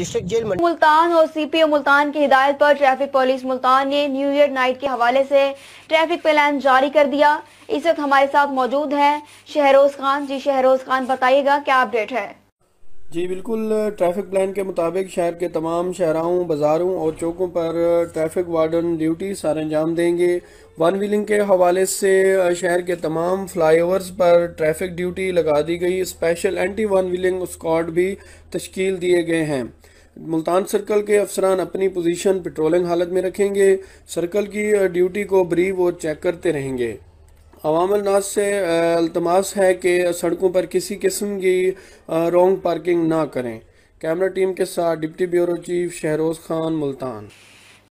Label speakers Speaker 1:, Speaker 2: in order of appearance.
Speaker 1: district jail Multan और CPO Multan की हिदायत पर ट्रैफिक पुलिस मुल्तान ने न्यू ईयर नाइट के हवाले से ट्रैफिक प्लान जारी कर दिया इस वक्त हमारे साथ मौजूद है शहरोज खान जी शहरोज खान बताइएगा क्या अपडेट है
Speaker 2: जी बिल्कुल ट्रैफिक प्लान के मुताबिक शहर के तमाम शहराओं बाज़ारों और चौकों पर ट्रैफिक वार्डन ड्यूटी सर अंजाम देंगे वन व्हीलिंग के हवाले से शहर के तमाम फ्लाईओवर्स पर ट्रैफिक ड्यूटी लगा दी गई special anti one wheeling squad भी तश्कील दिए गए हैं मुल्तान सर्कल के अफसरान अपनी पोजीशन पेट्रोलिंग हालत में रखेंगे सर्कल की ड्यूटी को ब्रीव और चेक करते रहेंगे नाज से अल्तमास है कि सड़कों पर किसी किस्म की रॉन्ग पार्किंग ना करें कैमरा टीम के साथ deputy bureau chief Shahroz Khan Multan